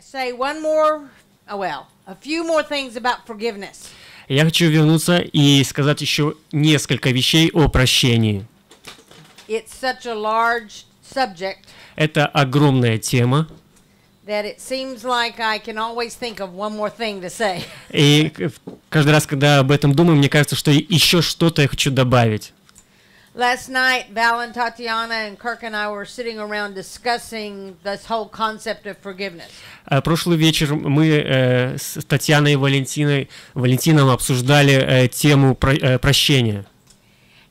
say one more, oh well, a few more things about forgiveness. Я хочу вернуться и сказать еще несколько вещей о прощении. It's such a large subject. Это огромная тема. That it seems like I can always think of one more thing to say. И каждый раз, когда об этом думаю, мне кажется, что еще что-то я хочу добавить. Last night, Val and Tatiana and Kirk and I were sitting around discussing this whole concept of forgiveness. Э, прошлый вечер мы э, с Татьяной и Валентиной Валентином обсуждали э, тему прощения.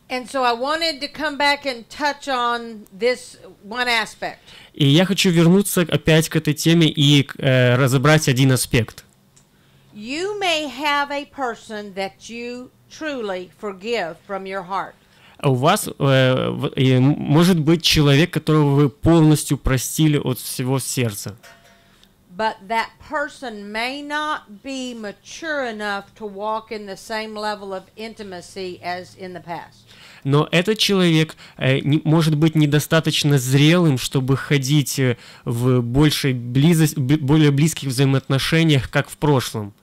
And so I wanted to come back and touch on this one aspect. И я хочу вернуться опять к этой теме и разобрать один аспект. You may have a person that you truly forgive from your heart. А у вас э, может быть человек, которого вы полностью простили от всего сердца. But that person may not be mature enough to walk in the same level of intimacy as in the past. Но этот человек э, не, может быть недостаточно зрелым, чтобы ходить э, в большей близость, более близких взаимоотношениях, как в прошлом.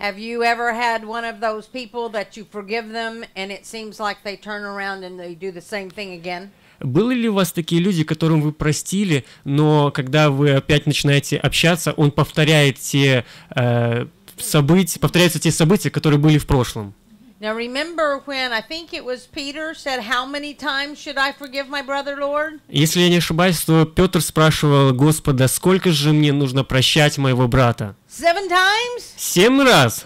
Have you ever had one of those people that you forgive them and it seems like they turn around and they do the same thing again? Были ли у вас такие люди, которым вы простили, но когда вы опять начинаете общаться, он повторяет те э, события, повторяются те события, которые были в прошлом? Now remember when I think it was Peter said, "How many times should I forgive my brother, Lord?" Если я не ошибаюсь, то Петр спрашивал Господа, сколько же мне нужно прощать моего брата? Seven times. Семь раз.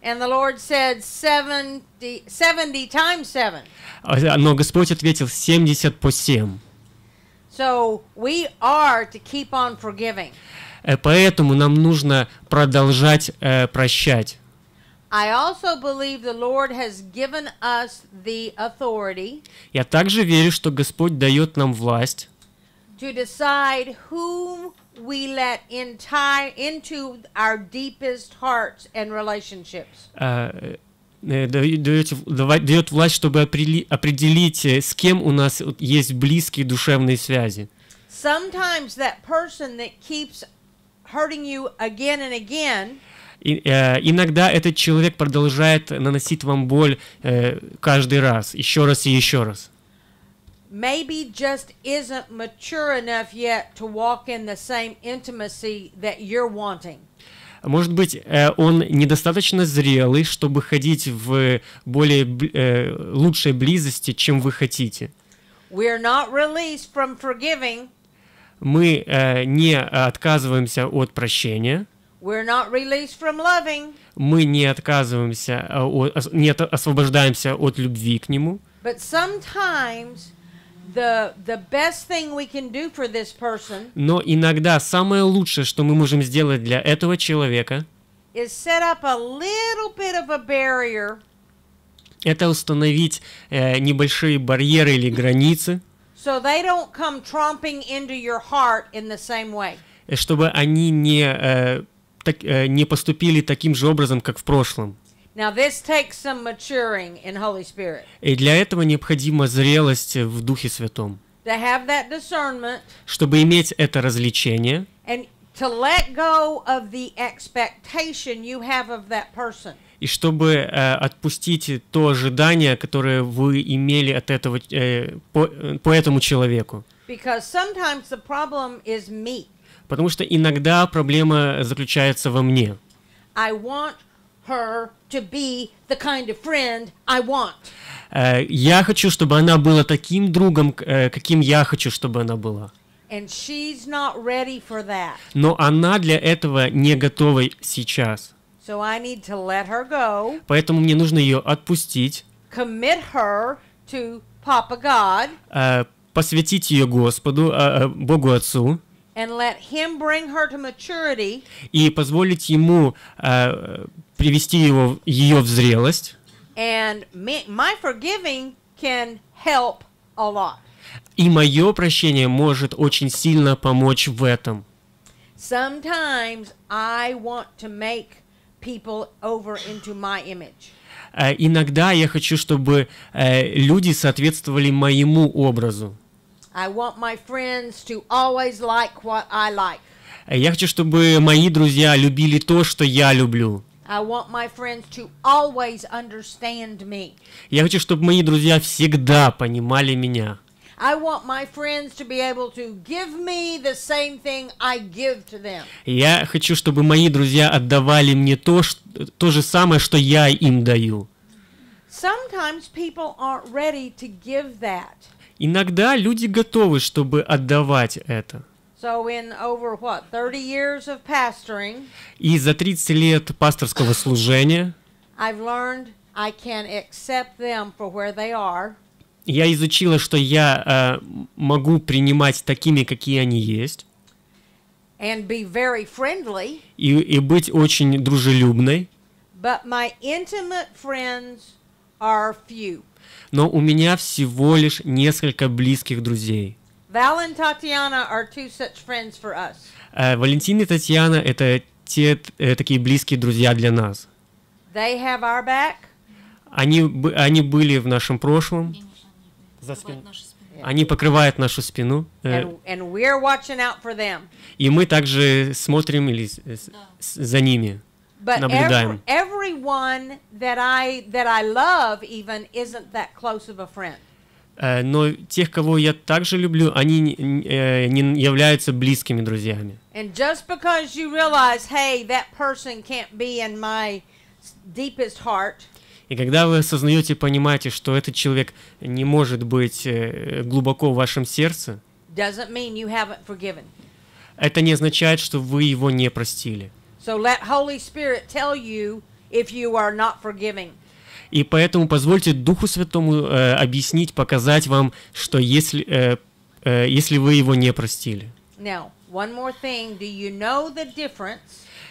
And the Lord said, 70, 70 times seven. Но Господь ответил 70 по 7. So we are to keep on forgiving. Поэтому нам нужно продолжать э, прощать. I also Я также верю, что Господь дает нам власть to decide whom we let enti- into our deepest hearts and relationships. Э, э, дает, дает власть, чтобы определить, э, с кем у нас есть близкие душевные связи. Sometimes that person that keeps hurting you again and again И, э, иногда этот человек продолжает наносить вам боль э, каждый раз, еще раз и еще раз. Maybe just isn't mature enough yet to walk in the same intimacy that you're wanting. Может быть, э, он недостаточно зрелый, чтобы ходить в более э, лучшей близости, чем вы хотите. Мы э, не отказываемся от прощения. Мы не отказываемся, э, не освобождаемся от любви к Нему. But sometimes The, the best thing we can do for this person Но иногда самое лучшее, что мы можем сделать для этого человека, это установить э, небольшие барьеры или границы, so they don't come tromping into your heart in э, чтобы они не э, так, э, не поступили таким же образом, как в прошлом. Now this takes some in Holy И для этого необходима зрелость в Духе Святом. To have that чтобы иметь это развлечение. И чтобы э, отпустить то ожидание, которое вы имели от этого э, по, э, по этому человеку. the is meat. Потому что иногда проблема заключается во мне. I want her to be the kind of friend I want. Э, я хочу, чтобы она была таким другом, э, каким я хочу, чтобы она была. And she's not ready for that. Но она для этого не готова сейчас. So I need to let her go. Поэтому мне нужно ее отпустить. Commit her to Papa God. Э, посвятить ее Господу, а, а, Богу Отцу. And let him bring her to maturity. И позволить ему э, привести его, ее в зрелость. And my forgiving can help a lot. И мое прощение может очень сильно помочь в этом. Sometimes I want to make people over into my image. Э, иногда я хочу, чтобы э, люди соответствовали моему образу. I want my friends to always like what I like. Я хочу, чтобы мои друзья любили то, что я люблю. I want my friends to always understand me. Я хочу, чтобы мои друзья всегда понимали меня. I want my friends to be able to give me the same thing I give to them. Я хочу, чтобы мои друзья отдавали мне то, что, то же самое, что я им даю. Sometimes people aren't ready to give that. Иногда люди готовы, чтобы отдавать это. So in over what, 30 years of pastoring, И за 30 лет пасторского служения I've learned I can accept them for where they are. Я изучила, что я э, могу принимать такими, какие они есть. And be very friendly. И, и быть очень дружелюбной. But my intimate friends are few но у меня всего лишь несколько близких друзей. Val and Tatiana are two such friends for us. Э, Валентин и Татьяна — это те э, такие близкие друзья для нас. They have our back. Они, они были в нашем прошлом. За спин... Они покрывают нашу спину. Э, and, and we're watching out for them. И мы также смотрим или, э, да. за ними, But наблюдаем. Every, every everyone that I that I love even isn't that close of a friend. Э, но тех, кого я также люблю, они э, не являются близкими друзьями. And just because you realize, hey, that person can't be in my deepest heart. И когда вы осознаете понимаете, что этот человек не может быть э, глубоко в вашем сердце, это не означает, что вы его не простили. So let Holy Spirit tell you if you are not forgiving. И поэтому позвольте Духу Святому э, объяснить, показать вам, что если, э, э, если вы его не простили.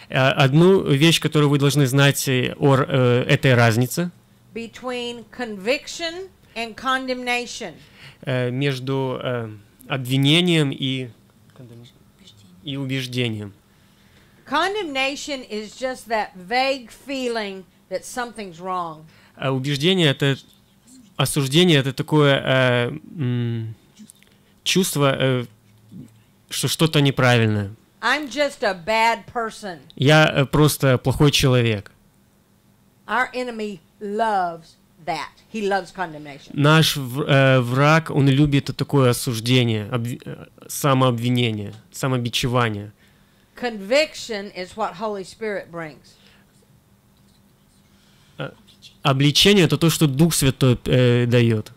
Э, одну вещь, которую вы должны знать э, о э, этой разнице. Э, между э, обвинением и, и убеждением. Condemnation is just that vague feeling that something's wrong. А убеждение это осуждение это такое э, м, чувство, э, что что-то неправильно. I'm just a bad person. Я э, просто плохой человек. Our enemy loves that. He loves condemnation. Наш э, враг, он любит такое осуждение, об, э, самообвинение, самобичевание. Conviction is what Holy Spirit brings. А, обличение это то, что Дух Святой э, дает.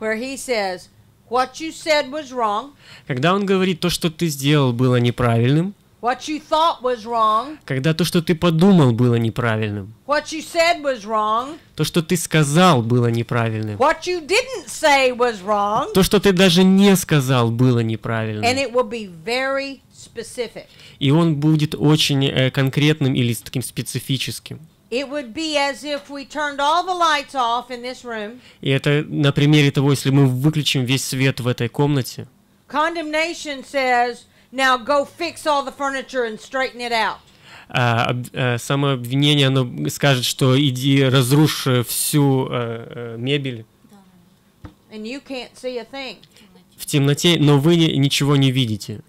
Where he says, What you said was wrong. Когда он говорит, то, что ты сделал, было неправильным. What you thought was wrong. Когда то, что ты подумал, было неправильным. What you said was wrong. То, что ты сказал, было неправильным. What you didn't say was wrong. То, что ты даже не сказал, было неправильным. And it will be very и он будет очень э, конкретным или таким специфическим. И это на примере того, если мы выключим весь свет в этой комнате. Condemnation says, now go fix all the furniture and straighten it out. А, а, самообвинение, оно скажет, что иди разрушь э, всю а, мебель. And you can't see a thing. В темноте, но вы ничего не видите.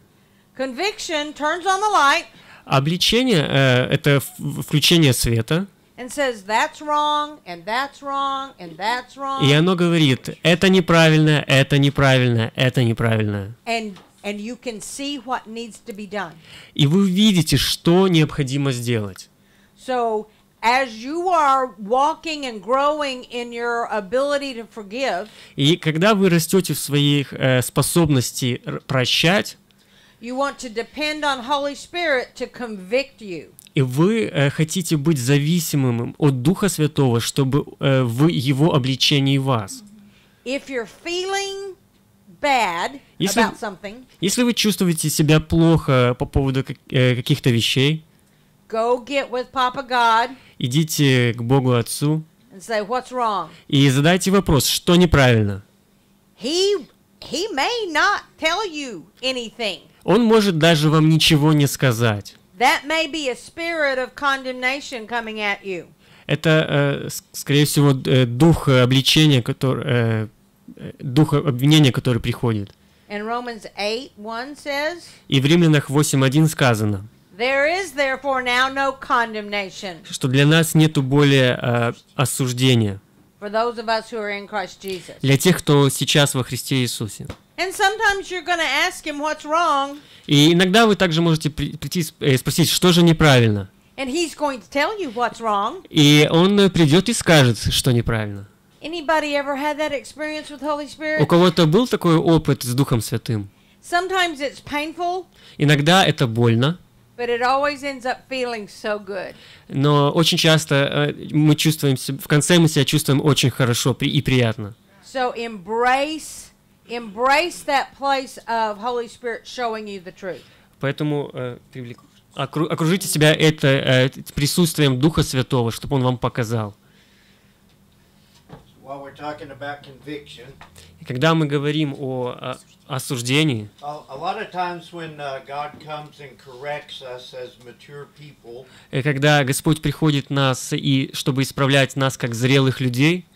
Conviction turns on the light. Обличение э, это включение света. And says, that's wrong, and that's wrong, and that's wrong. И оно говорит, это неправильно, это неправильно, это неправильно. And and you can see what needs to be done. И вы видите, что необходимо сделать. So as you are walking and growing in your ability to forgive. И когда вы растете в своих э, способности прощать. You want to depend on Holy Spirit to convict you. И вы э, хотите быть зависимым от Духа Святого, чтобы э, в Его обличении вас. If you're bad если, about если вы чувствуете себя плохо по поводу как, э, каких-то вещей, go get with Papa God, идите к Богу Отцу and say, What's wrong? и задайте вопрос, что неправильно. He, he may not tell you anything. Он может даже вам ничего не сказать. Это, э, скорее всего, э, дух обличения, который, э, дух обвинения, который приходит. И в Римлянах 8.1 сказано, что для нас нету более осуждения. Для тех, кто сейчас во Христе Иисусе. И иногда вы также можете прийти и э, спросить, что же неправильно. И он э, придет и скажет, что неправильно. У кого-то был такой опыт с Духом Святым? Иногда это больно. Но очень часто э, мы чувствуем, в конце мы себя чувствуем очень хорошо и приятно. So embrace Embrace that place of Holy Spirit showing you the truth. Поэтому э, окружите себя это э, присутствием Духа Святого, чтобы Он вам показал. И когда мы говорим о, о осуждении, и uh, э, когда Господь приходит нас и чтобы исправлять нас как зрелых людей,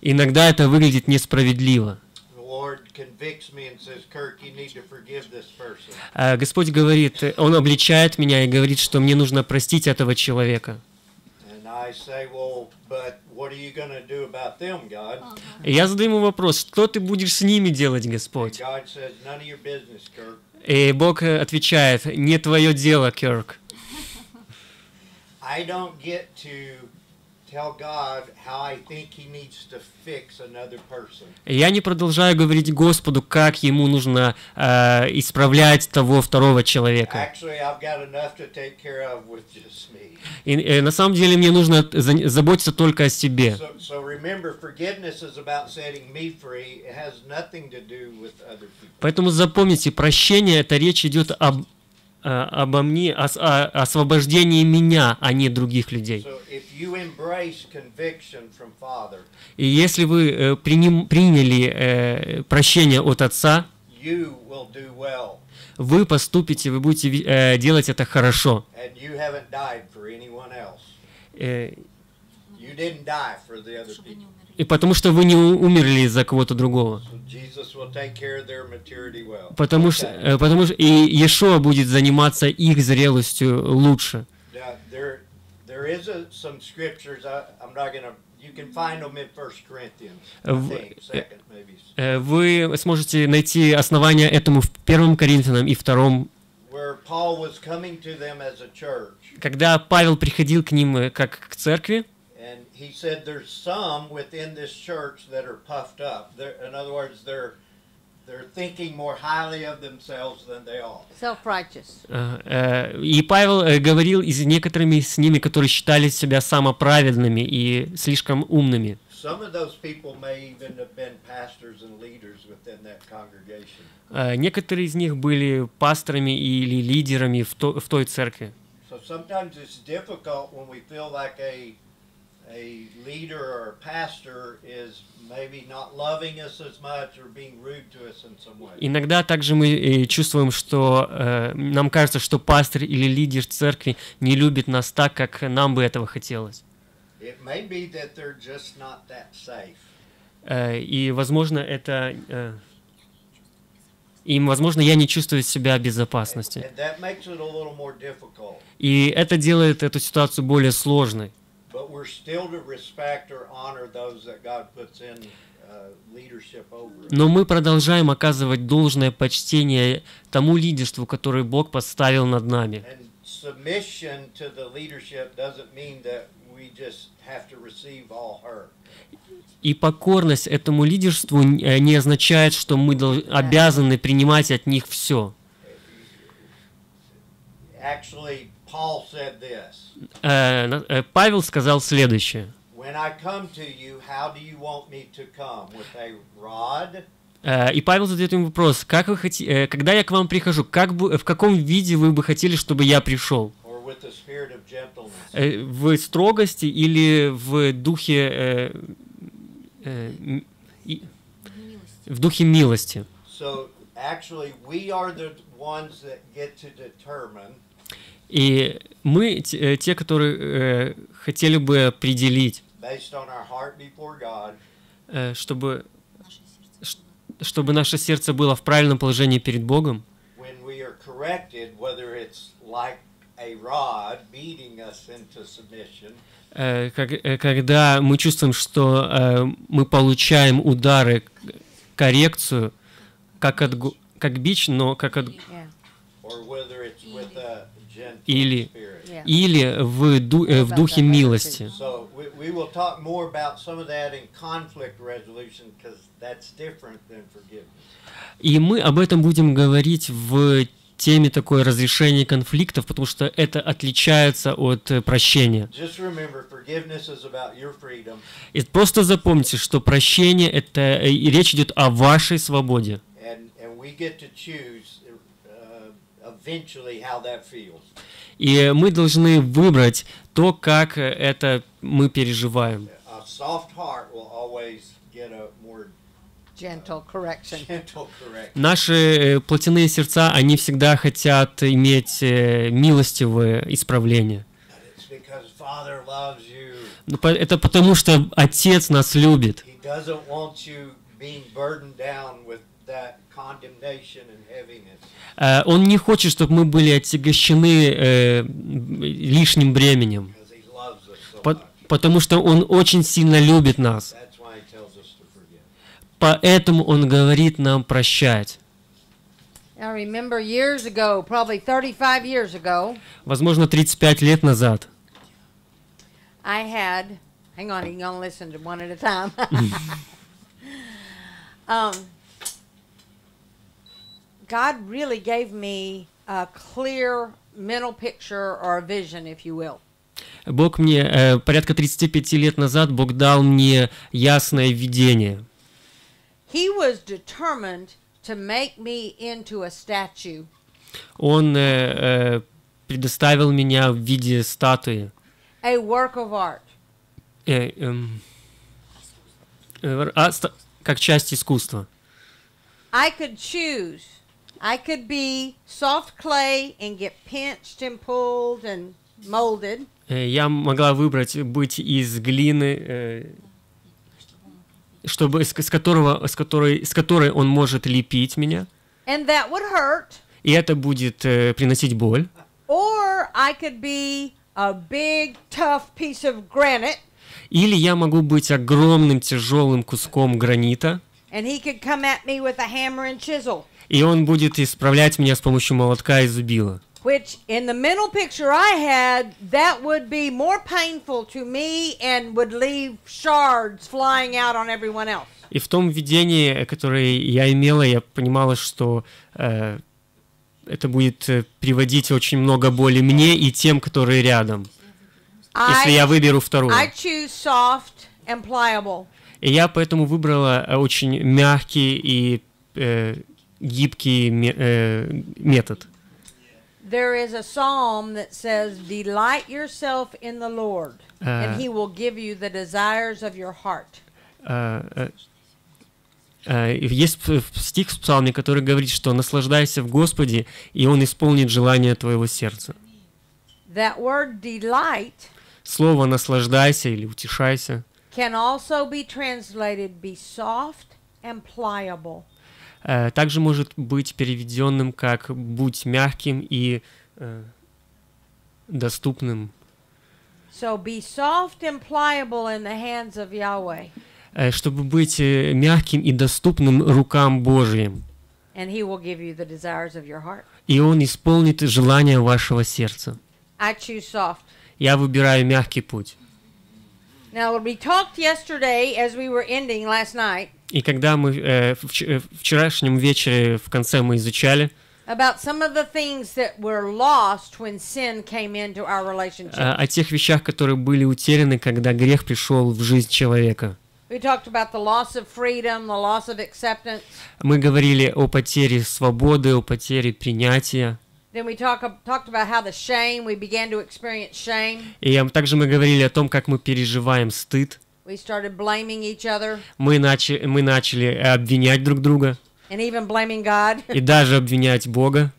Иногда это выглядит несправедливо. А, Господь говорит, Он обличает меня и говорит, что мне нужно простить этого человека. я задаю ему вопрос, что ты будешь с ними делать, Господь? И Бог э, отвечает, не твое дело, Кирк. Я не продолжаю говорить Господу, как ему нужно э, исправлять того второго человека. И, и э, на самом деле мне нужно заботиться только о себе. Поэтому запомните, прощение это речь идет об Э, обо мне, о, о освобождении меня, а не других людей. И если вы э, приним, приняли э, прощение от Отца, вы поступите, вы будете э, делать это хорошо. Э, и потому что вы не умерли из-за кого-то другого. Потому что, э, потому что и Иешуа будет заниматься их зрелостью лучше. Вы сможете найти основания этому в Первом Коринфянам и Втором когда Павел приходил к ним э, как к церкви, he said there's some within this church that are puffed up. They're, in other words, they're they're thinking more highly of themselves than they ought. Self-righteous. И Павел говорил и с некоторыми с ними, которые считали себя самоправедными и слишком умными. Some of those people may even have been pastors and leaders within that congregation. Некоторые из них были пасторами или лидерами в той церкви. So sometimes it's difficult when we feel like a a leader or a pastor is maybe not loving us as much or being rude to us in some way. Иногда также мы э, чувствуем, что э, нам кажется, что пастор или лидер церкви не любит нас так, как нам бы этого хотелось. It may be that they're just not that safe. Э, и, возможно, это э, им, возможно, я не чувствую себя в безопасности. И это делает эту ситуацию более сложной but we're still to respect or honor those that God puts in uh, Но мы продолжаем оказывать должное почтение тому лидерству, которое Бог поставил над нами. И покорность этому лидерству э, не означает, что мы обязаны принимать от них все. Actually, Paul said this. Э, э, Павел сказал следующее. Э, и Павел задает ему вопрос, как вы хот... когда я к вам прихожу, как бы, в каком виде вы бы хотели, чтобы я пришел? В строгости или в духе в духе милости. So, actually, we are the ones that get to determine и мы, э, те, которые э, хотели бы определить, э, чтобы, чтобы наше сердце было в правильном положении перед Богом, э, э, когда мы чувствуем, что э, мы получаем удары, коррекцию, как, от, как бич, но как от... Yeah или, или в, ду, э, в духе милости. И мы об этом будем говорить в теме такое разрешение конфликтов, потому что это отличается от э, прощения. И просто запомните, что прощение это э, речь идет о вашей свободе. And, and и мы должны выбрать то, как э, это мы переживаем. Uh, Наши э, плотяные сердца, они всегда хотят иметь э, милостивое исправление. Ну, это потому, что Отец нас любит. Э, он не хочет, чтобы мы были отягощены э, лишним бременем, потому что Он очень сильно любит нас. Поэтому Он говорит нам прощать. Возможно, 35 лет назад. um, God really gave me a clear mental picture or a vision, if you will. Бог мне, порядка 35 лет назад, Бог дал мне ясное видение. He was determined to make me into a statue. Он э, предоставил меня в виде статуи. A work of art. Э, э, э, а, ста, как часть искусства. I could choose I could be soft clay and get pinched and pulled and molded. Я могла выбрать быть из глины, чтобы с которого, с которой, с которой он может лепить меня. And that would hurt. И это будет приносить боль. Or I could be a big tough piece of granite. Или я могу быть огромным тяжелым куском гранита. And he could come at me with a hammer and chisel и он будет исправлять меня с помощью молотка и зубила. Which in the mental picture I had, that would be more painful to me and would leave shards flying out on everyone else. И в том видении, которое я имела, я понимала, что э, это будет э, приводить очень много боли мне и тем, которые рядом. Если я выберу вторую. I soft and И я поэтому выбрала э, очень мягкий и э, гибкий э, метод. There is a psalm that says, "Delight yourself in the Lord, and He will give you the desires of your heart." Есть стих в псалме, который говорит, что наслаждайся в Господе, и Он исполнит желание твоего сердца. That word delight Слово наслаждайся или утешайся can also be translated be soft and pliable. Э, также может быть переведенным как «будь мягким и э, доступным». So be soft and pliable in the hands of Yahweh. Э, чтобы быть мягким и доступным рукам Божьим. And he will give you the desires of your heart. И он исполнит желания вашего сердца. I choose soft. Я выбираю мягкий путь. Now we talked yesterday as we were ending last night. И когда мы э, э, в, вчерашнем вечере в конце мы изучали а, о тех вещах, которые были утеряны, когда грех пришел в жизнь человека. Мы говорили о потере свободы, о потере принятия. И также мы говорили о том, как мы переживаем стыд. Мы начали, мы начали обвинять друг друга. И даже обвинять Бога.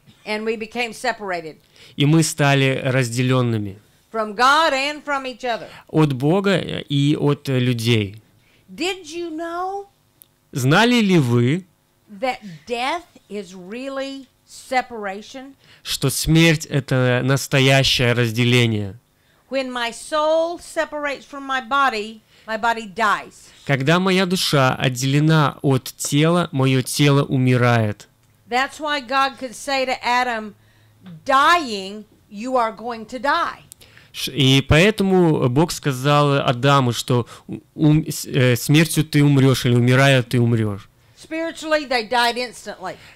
И мы стали разделенными. От Бога и от людей. Знали ли вы, что смерть — это настоящее разделение? When my soul separates from my body, когда моя душа отделена от тела, мое тело умирает. И поэтому Бог сказал Адаму, что ум, э, смертью ты умрешь, или умирая ты умрешь.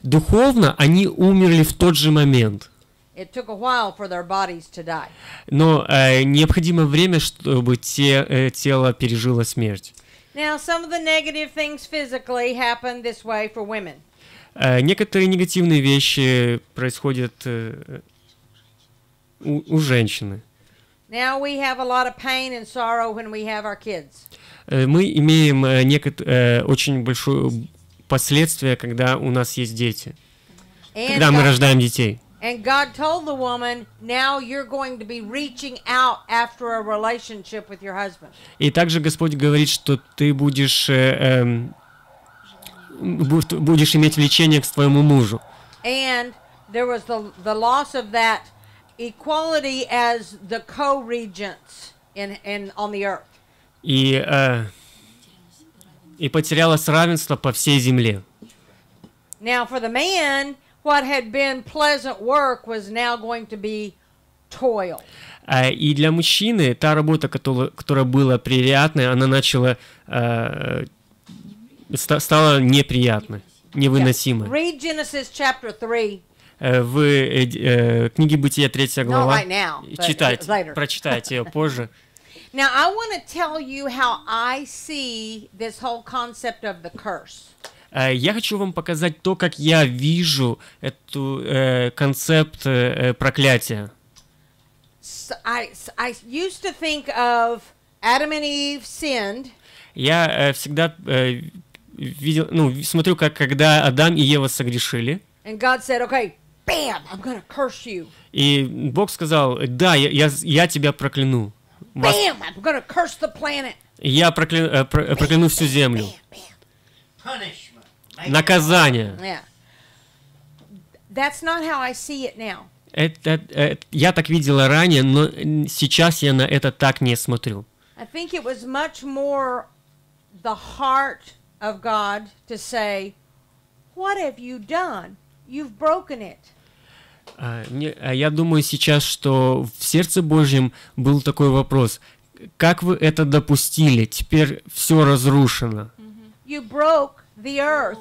Духовно они умерли в тот же момент. Но э, необходимо время, чтобы те, э, тело пережило смерть. Э, некоторые негативные вещи происходят э, у, у женщины. Э, мы имеем э, некот... очень большое последствие, когда у нас есть дети, and когда God... мы рождаем детей. And God told the woman, now you're going to be reaching out after a relationship with your husband. И также Господь говорит, что ты будешь э, э, будешь иметь влечение к своему мужу. And there was the, the loss of that equality as the co-regents in, in, on the earth. И, э, и потерялось равенство по всей земле. Now for the man, what had been pleasant work was now going to be toil. И для мужчины та работа, которая, которая была приятной, она начала э, стала неприятной, невыносимой. Read Genesis chapter 3. В э, книге Бытия 3 глава. Not right now, читайте, later. прочитайте ее позже. Now I want to tell you how I see this whole concept of the curse. Э, я хочу вам показать то, как я вижу эту э, концепт э, э проклятия. I, I used to think of Adam and Eve sinned. Я э, всегда э, видел, ну, смотрю, как когда Адам и Ева согрешили. And God said, okay, bam, I'm gonna curse you. И Бог сказал, да, я, я, я тебя прокляну. Вас... Bam, I'm gonna curse the planet. Я прокля... э, э прокляну всю землю. Bam, bam. Punish наказание. Это, это, э, я так видела ранее, но сейчас я на это так не смотрю. I think it was much more the heart of God to say, What have you done? You've broken it. А, а я думаю сейчас, что в сердце Божьем был такой вопрос. Как вы это допустили? Теперь все разрушено. Mm-hmm. You broke the earth.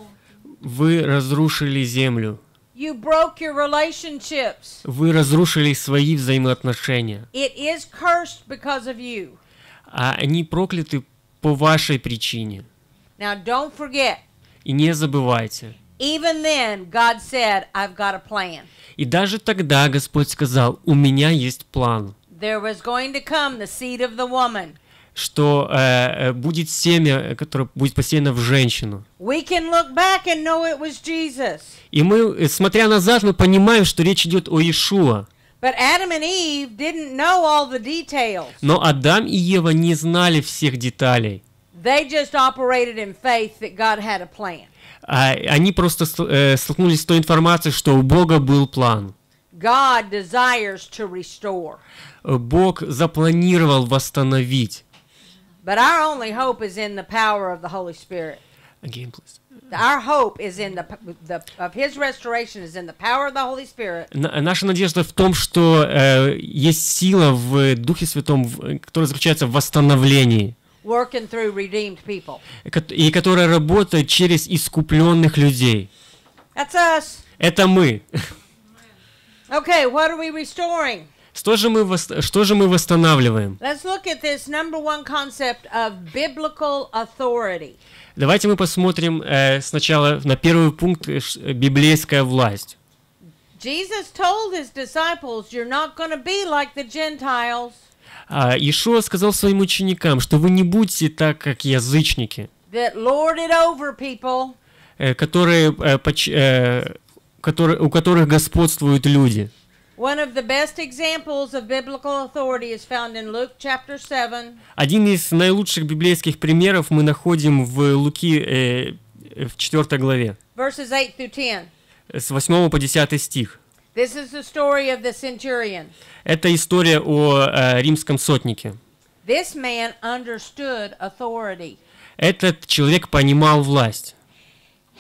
Вы разрушили землю. You broke your relationships. Вы разрушили свои взаимоотношения. It is cursed because of you. А они прокляты по вашей причине. Now don't forget. И не забывайте. Even then, God said, I've got a plan. И даже тогда Господь сказал, у меня есть план. There was going to come the seed of the woman что э, э, будет семя, которое будет посеяно в женщину. И мы, э, смотря назад, мы понимаем, что речь идет о Иешуа. Но Адам и Ева не знали всех деталей. Они просто э, столкнулись с той информацией, что у Бога был план. Бог запланировал восстановить. But our only hope is in the power of the Holy Spirit. Again, please. Our hope is in the, the of His restoration is in the power of the Holy Spirit. Наша надежда в том, что э, есть сила в Духе Святом, в, которая заключается в восстановлении. Working through redeemed people. И которая работает через искупленных людей. That's us. Это мы. Okay, what are we restoring? Что же мы, что же мы восстанавливаем? Давайте мы посмотрим э, сначала на первый пункт э, э библейская власть. Jesus а сказал своим ученикам, что вы не будете так, как язычники, э, которые, э, поч, э, которые, у которых господствуют люди. Один из наилучших библейских примеров мы находим в Луки э, э в 4 главе. С 8 по 10 стих. Это история о э, римском сотнике. Этот человек понимал власть.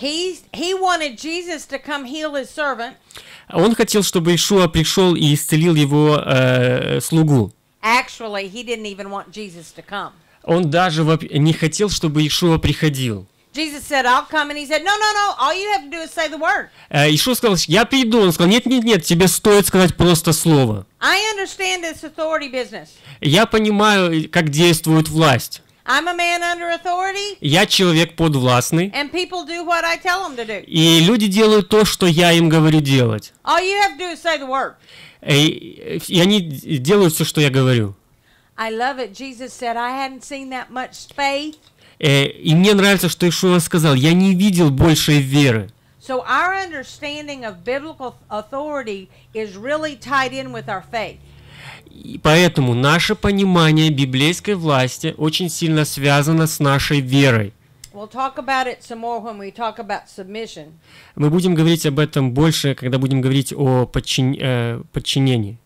He, he wanted Jesus to come heal his servant. Он хотел, чтобы Ишуа пришел и исцелил его э, слугу. Actually, he didn't even want Jesus to come. Он даже не хотел, чтобы Ишуа приходил. Jesus said, I'll come, and he said, No, no, no. All you have to do is say the word. Иисус сказал, я приду. Он сказал, нет, нет, нет, тебе стоит сказать просто слово. I understand this authority business. Я понимаю, как действует власть. I'm a man under authority, я человек подвластный. And people do what I tell them to do. И люди делают то, что я им говорю делать. All you have to do is say the word. И, и они делают все, что я говорю. I love it. Jesus said, I hadn't seen that much faith. И мне нравится, что Ишуа сказал, я не видел большей веры. So our understanding of biblical authority is really tied in with our faith. И поэтому наше понимание библейской власти очень сильно связано с нашей верой. Мы будем говорить об этом больше, когда будем говорить о подчин... э, подчинении.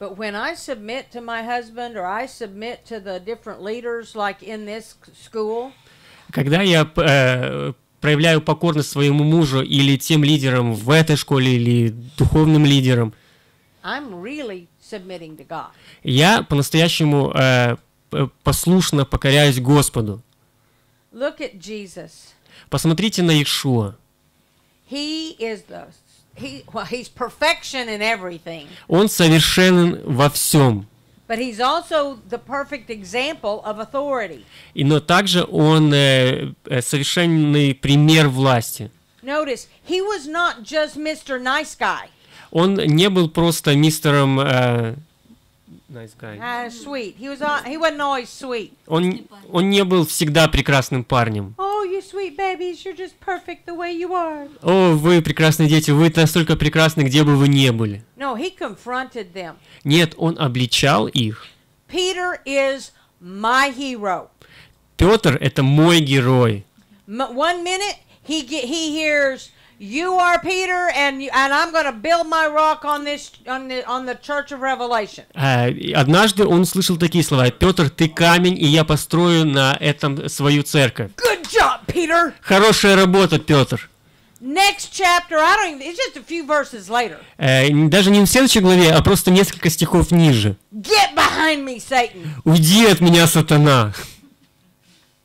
But when I submit to my husband or I submit to the different leaders like in this school, когда я э, проявляю покорность своему мужу или тем лидерам в этой школе или духовным лидерам, I'm really я по-настоящему э, послушно покоряюсь Господу. Посмотрите на Иешуа. Он совершенен во всем. But he's also the perfect example of authority. И но также он э, э совершенный пример власти. Notice, he was not just Mr. Nice Guy он не был просто мистером... Э, nice guy. Uh, sweet. He was on, he wasn't always sweet. Он, он не был всегда прекрасным парнем. Oh, you sweet babies, you're just perfect the way you are. О, вы прекрасные дети, вы настолько прекрасны, где бы вы ни были. No, he confronted them. Нет, он обличал их. Peter is my hero. Петр – это мой герой. One minute he, get, he hears You are Peter, and you, and I'm going to build my rock on this on the on the Church of Revelation. Однажды он услышал такие слова: Петр, ты камень, и я построю на этом свою церковь. Good job, Peter. Хорошая работа, Петр. Next chapter, I don't even, it's just a few verses later. Даже не в следующей главе, а просто несколько стихов ниже. Get behind me, Satan. Уйди от меня, сатана.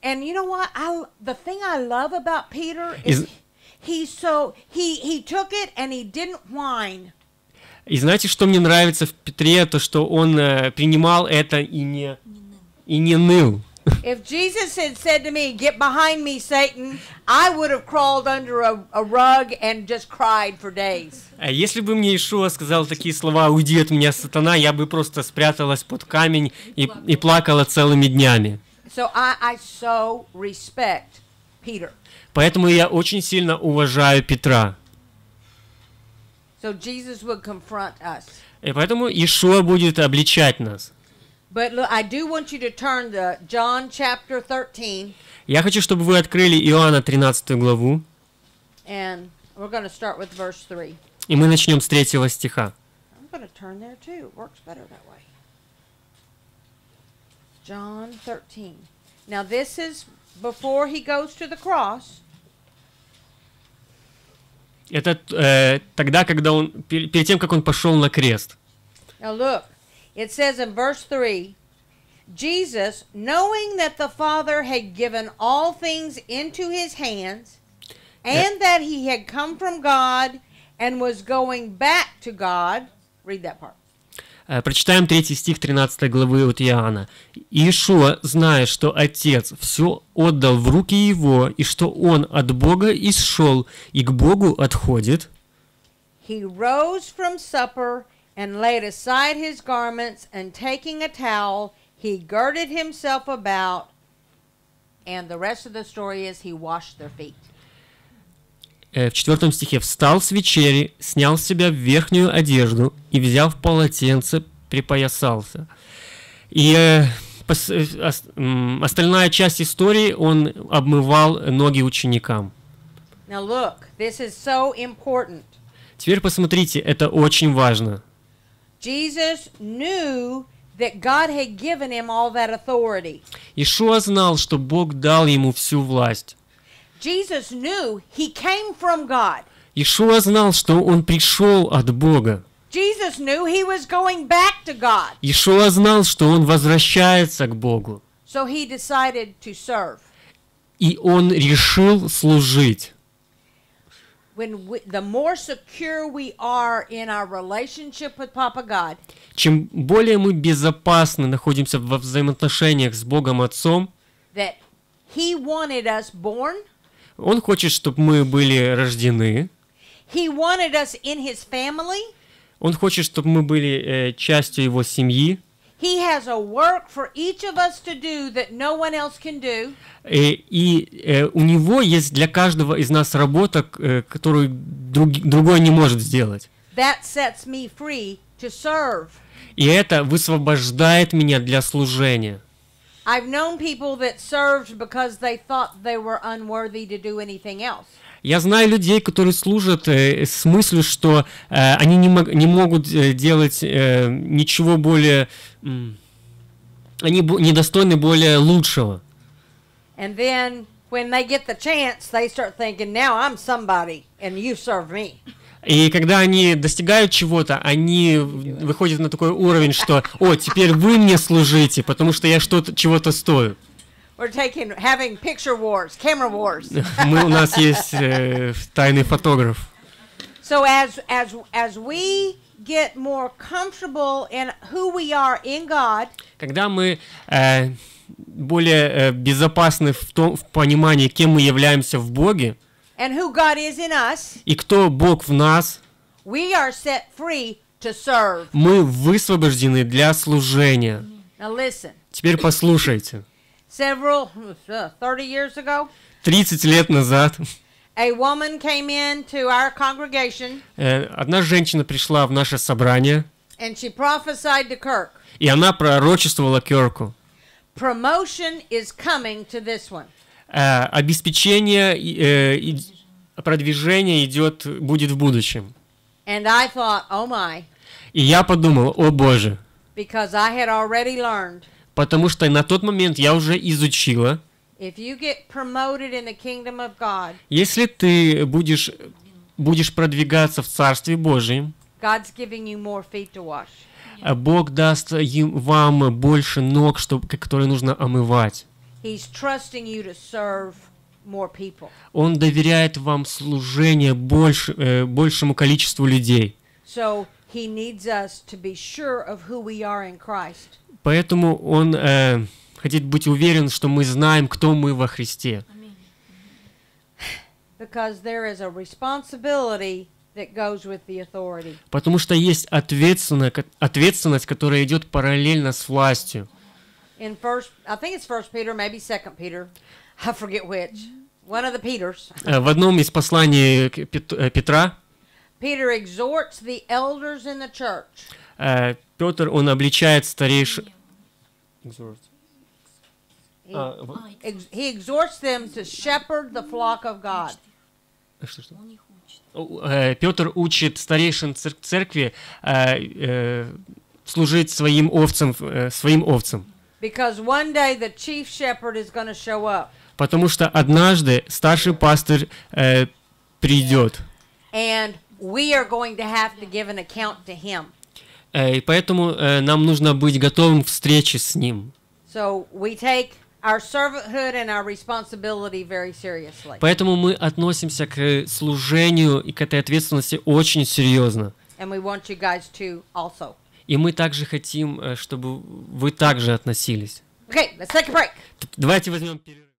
And you know what? I, the thing I love about Peter is He so he he took it and he didn't whine. И знаете, что мне нравится в Петре, то что он э, принимал это и не и не ныл. If Jesus had said to me, "Get behind me, Satan," I would have crawled under a, a rug and just cried for days. А если бы мне Иисус сказал такие слова, "Уйди от меня, сатана", я бы просто спряталась под камень и и плакала целыми днями. So I I so respect Peter. Поэтому я очень сильно уважаю Петра. So Jesus would confront us. И поэтому Ишуа будет обличать нас. But look, I do want you to turn to John chapter 13. Я хочу, чтобы вы открыли Иоанна 13 главу. And we're going to start with verse 3. И мы начнем с третьего стиха. I'm going to turn there too. It works better that way. John 13. Now this is before he goes to the cross. Это э, тогда, когда он, перед, перед тем, как он пошел на крест. Now look, it says in verse 3, Jesus, knowing that the Father had given all things into his hands, and that he had come from God and was going back to God, read that part. Прочитаем 3 стих 13 главы от Иоанна. «Иешуа, зная, что Отец все отдал в руки Его, и что Он от Бога исшел и к Богу отходит», He rose from supper and laid aside his garments, and taking a towel, he girded himself about. And the rest of the story is he washed their feet. Э, в четвертом стихе «Встал с вечери, снял с себя верхнюю одежду и, взяв полотенце, припоясался». И э, пос, э, остальная часть истории он обмывал ноги ученикам. Now look, this is so important. Теперь посмотрите, это очень важно. Jesus knew that God had given him all that authority. Ишуа знал, что Бог дал ему всю власть. Jesus knew he came from God. Иешуа знал, что он пришел от Бога. Jesus knew he was going back to God. Иешуа знал, что он возвращается к Богу. So he decided to serve. И он решил служить. When we, the more secure we are in our relationship with Papa God, чем более мы безопасно находимся во взаимоотношениях с Богом Отцом, that He wanted us born, он хочет, чтобы мы были рождены. Он хочет, чтобы мы были э, частью его семьи. He has a work for each of us to do that no one else can do. И, э, и э, у него есть для каждого из нас работа, э, которую друг, другой не может сделать. That sets me free to serve. И это высвобождает меня для служения. I've known people that served because they thought they were unworthy to do anything else. Я знаю людей, которые служат э, с мыслью, что э, они не, мог, не могут э, делать э, ничего более... они недостойны более лучшего. And then, when they get the chance, they start thinking, now I'm somebody, and you serve me. И когда они достигают чего-то, они выходят на такой уровень, что «О, теперь вы мне служите, потому что я что-то, чего-то стою». We're taking, having picture wars, camera wars. Мы, у нас есть э, тайный фотограф. So as, as, as we get more comfortable in who we are in God, когда мы э, более э, безопасны в, том, в понимании, кем мы являемся в Боге, And who God is in us, и кто Бог в нас, we are set free to serve. мы высвобождены для служения. Now listen. Теперь послушайте. Several, 30 years ago, 30 лет назад a woman came into our congregation, э, одна женщина пришла в наше собрание, and she prophesied to Kirk. и она пророчествовала Кирку. Promotion is coming to this one. Э, обеспечение э, продвижение идет, будет в будущем. And I thought, oh my. И я подумал, о боже. Because I had already learned. Потому что на тот момент я уже изучила. If you get promoted in the kingdom of God, если ты будешь, будешь продвигаться в Царстве Божьем, God's giving you more feet to wash. Бог даст им, вам больше ног, чтобы, которые нужно омывать. Он доверяет вам служение больше, э, большему количеству людей. So he needs us to be sure of who we are in Christ. Поэтому он э, хочет быть уверен, что мы знаем, кто мы во Христе. Because there is a responsibility that goes with the authority. Потому что есть ответственность, ответственность, которая идет параллельно с властью in first I think it's first Peter, maybe second Peter. I forget which. One of the Peters. В одном из посланий Петра Peter exhorts the elders in the church. Петр, он обличает старейших. He exhorts them to shepherd the flock of God. Что, что? Петр учит старейшин церкви служить своим овцам, своим овцам. Because one day the chief shepherd is going to show up. Потому что однажды старший пастырь э, придет. And we are going to have to give an account to him. Э, и поэтому э, нам нужно быть готовым к встрече с ним. So we take our servanthood and our responsibility very seriously. Поэтому мы относимся к служению и к этой ответственности очень серьезно. And we want you guys to also. И мы также хотим, э, чтобы вы также относились. Okay, let's take a break. Давайте возьмем перерыв.